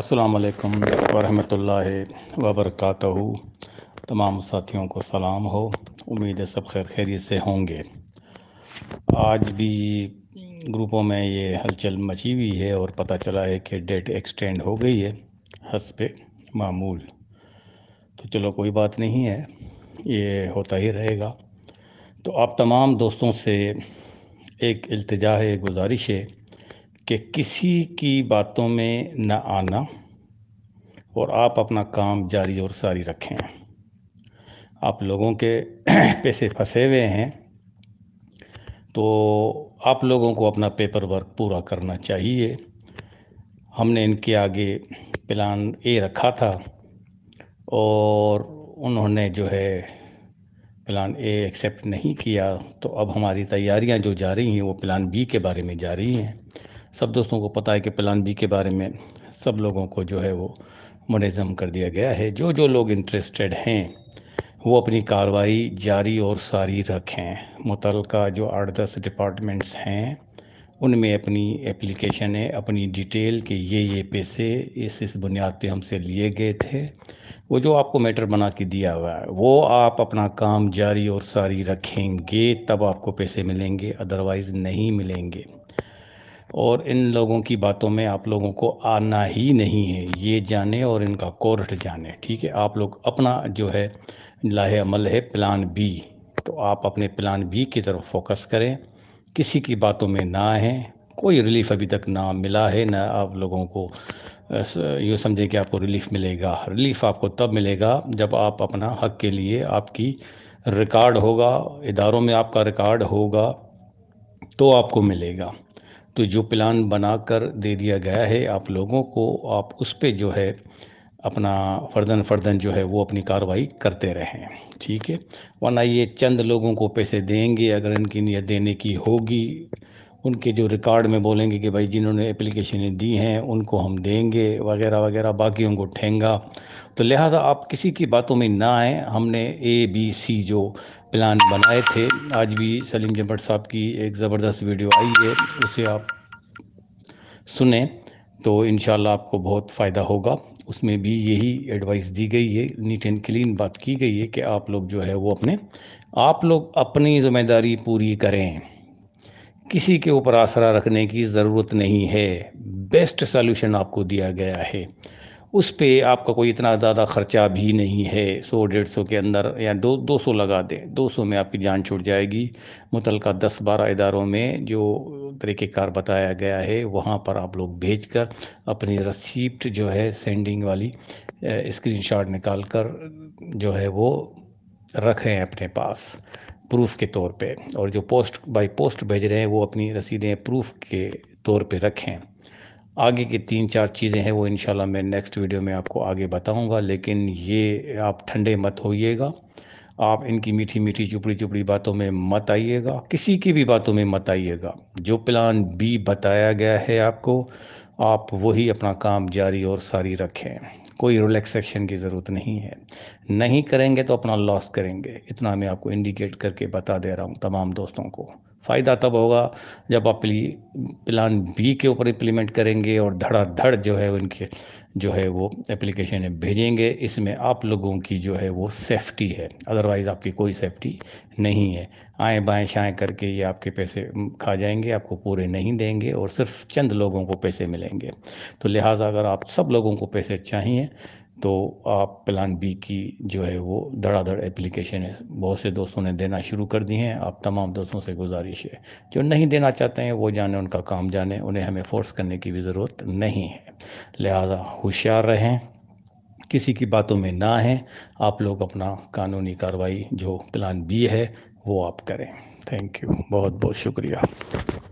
अस्सलाम वालेकुम वरहमतुल्लाहि वबरकातहू तमाम साथियों को सलाम हो उम्मीद है सब खैर खैरियत से होंगे आज भी ग्रुपों में ये हलचल मची हुई है और पता चला है कि डेट एक्सटेंड हो गई है हंस पे मामूल तो चलो कोई बात नहीं है ये होता ही रहेगा तो आप तमाम दोस्तों से एक अल्तजा है गुजारिश है कि किसी की बातों में न आना और आप अपना काम जारी और सारी रखें आप लोगों के पैसे फंसे हुए हैं तो आप लोगों को अपना पेपर वर्क पूरा करना चाहिए हमने इनके आगे प्लान ए रखा था और उन्होंने जो है प्लान ए एक्सेप्ट नहीं किया तो अब हमारी तैयारियां जो जा रही हैं वो प्लान बी के बारे में जा रही हैं सब दोस्तों को पता है कि प्लान बी के बारे में सब लोगों को जो है वो मनज़म कर दिया गया है जो जो लोग इंटरेस्टेड हैं वो अपनी कार्रवाई जारी और सारी रखें मुतल जो आठ दस डिपार्टमेंट्स हैं उनमें अपनी एप्लीकेशन है अपनी डिटेल के ये ये पैसे इस इस बुनियाद पे हमसे लिए गए थे वो जो आपको मैटर बना के दिया हुआ है वो आप अपना काम जारी और सारी रखेंगे तब आपको पैसे मिलेंगे अदरवाइज़ नहीं मिलेंगे और इन लोगों की बातों में आप लोगों को आना ही नहीं है ये जाने और इनका कोर्ट जाने ठीक है आप लोग अपना जो है लाहे अमल है प्लान बी तो आप अपने प्लान बी की तरफ फोकस करें किसी की बातों में ना आए कोई रिलीफ अभी तक ना मिला है ना आप लोगों को यूँ समझें कि आपको रिलीफ मिलेगा रिलीफ आपको तब मिलेगा जब आप अपना हक के लिए आपकी रिकॉर्ड होगा इदारों में आपका रिकॉर्ड होगा तो आपको मिलेगा तो जो प्लान बनाकर दे दिया गया है आप लोगों को आप उस पर जो है अपना फर्दन फर्दन जो है वो अपनी कार्रवाई करते रहें ठीक है वरना ये चंद लोगों को पैसे देंगे अगर इनकी नीयत देने की होगी उनके जो रिकॉर्ड में बोलेंगे कि भाई जिन्होंने एप्लीकेशनें दी हैं उनको हम देंगे वगैरह वगैरह बाकियों को ठेंगा तो लिहाजा आप किसी की बातों में ना आएँ हमने ए बी सी जो प्लान बनाए थे आज भी सलीम जम्बट साहब की एक ज़बरदस्त वीडियो आई है उसे आप सुने तो इन आपको बहुत फ़ायदा होगा उसमें भी यही एडवाइस दी गई है नीट एंड क्लीन बात की गई है कि आप लोग जो है वो अपने आप लोग अपनी ज़िम्मेदारी पूरी करें किसी के ऊपर आसरा रखने की ज़रूरत नहीं है बेस्ट सॉल्यूशन आपको दिया गया है उस पर आपका कोई इतना ज़्यादा ख़र्चा भी नहीं है सौ डेढ़ सौ के अंदर या दो दो सौ लगा दें दो सौ में आपकी जान छूट जाएगी मुतल दस बारह इदारों में जो तरीक़ेकार बताया गया है वहाँ पर आप लोग भेज कर अपनी रसीप्ट जो है सेंडिंग वाली शॉट निकाल कर जो है वो रखें अपने पास प्रूफ के तौर पे और जो पोस्ट बाय पोस्ट भेज रहे हैं वो अपनी रसीदें प्रूफ के तौर पे रखें आगे की तीन चार चीज़ें हैं वो इन मैं नेक्स्ट वीडियो में आपको आगे बताऊँगा लेकिन ये आप ठंडे मत होइएगा आप इनकी मीठी मीठी चुपड़ी चुपड़ी बातों में मत आइएगा किसी की भी बातों में मत आइएगा जो प्लान बी बताया गया है आपको आप वही अपना काम जारी और सारी रखें कोई रिलैक्सेशन की ज़रूरत नहीं है नहीं करेंगे तो अपना लॉस करेंगे इतना मैं आपको इंडिकेट करके बता दे रहा हूँ तमाम दोस्तों को फ़ायदा तब होगा जब आप प्लान बी के ऊपर इम्प्लीमेंट करेंगे और धड़ाधड़ जो है उनके जो है वो एप्लीकेशन भेजेंगे इसमें आप लोगों की जो है वो सेफ्टी है अदरवाइज़ आपकी कोई सेफ्टी नहीं है आएँ बाएँ शाएँ करके ये आपके पैसे खा जाएंगे आपको पूरे नहीं देंगे और सिर्फ चंद लोगों को पैसे मिलेंगे तो लिहाजा अगर आप सब लोगों को पैसे चाहिए तो आप प्लान बी की जो है वो धड़ाधड़ एप्लीकेशन है बहुत से दोस्तों ने देना शुरू कर दी हैं आप तमाम दोस्तों से गुजारिश है जो नहीं देना चाहते हैं वो जाने उनका काम जाने उन्हें हमें फोर्स करने की भी ज़रूरत नहीं है लिहाजा होशियार रहें किसी की बातों में ना आए आप लोग अपना कानूनी कार्रवाई जो प्लान बी है वो आप करें थैंक यू बहुत बहुत शुक्रिया